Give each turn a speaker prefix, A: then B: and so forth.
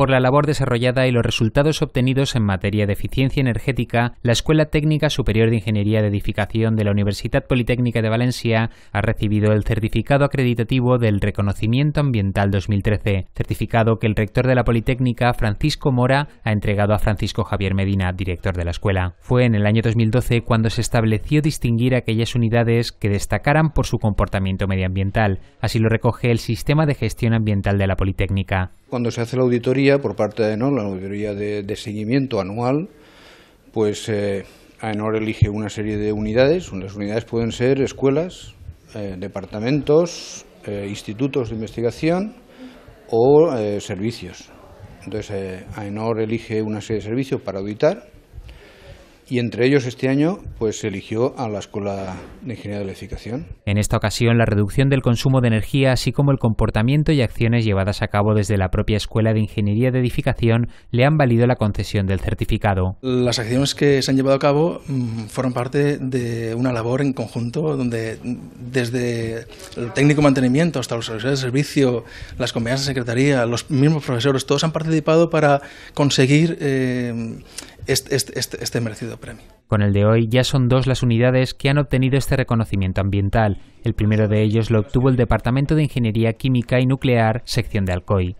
A: Por la labor desarrollada y los resultados obtenidos en materia de eficiencia energética, la Escuela Técnica Superior de Ingeniería de Edificación de la Universidad Politécnica de Valencia ha recibido el certificado acreditativo del Reconocimiento Ambiental 2013, certificado que el rector de la Politécnica, Francisco Mora, ha entregado a Francisco Javier Medina, director de la escuela. Fue en el año 2012 cuando se estableció distinguir aquellas unidades que destacaran por su comportamiento medioambiental, así lo recoge el Sistema de Gestión Ambiental de la Politécnica.
B: Cuando se hace la auditoría por parte de AENOR, la auditoría de, seguimiento anual, pues eh, AENOR elige una serie de unidades. Las unidades pueden ser escuelas, eh, departamentos, eh, institutos de investigación o eh, servicios. Entonces, AENOR elige una serie de servicios para auditar y entre ellos este año pues se eligió a la Escuela de Ingeniería de Edificación.
A: En esta ocasión la reducción del consumo de energía así como el comportamiento y acciones llevadas a cabo desde la propia Escuela de Ingeniería de Edificación le han valido la concesión del certificado.
C: Las acciones que se han llevado a cabo mm, fueron parte de una labor en conjunto donde mm, desde el técnico mantenimiento hasta los servicios de servicio, las compañías de secretaría, los mismos profesores, todos han participado para conseguir eh, este, este, este, este, merecido premio.
A: Con el de hoy ya son dos las unidades que han obtenido este reconocimiento ambiental. El primero de ellos lo obtuvo el Departamento de Ingeniería Química y Nuclear, sección de Alcoy.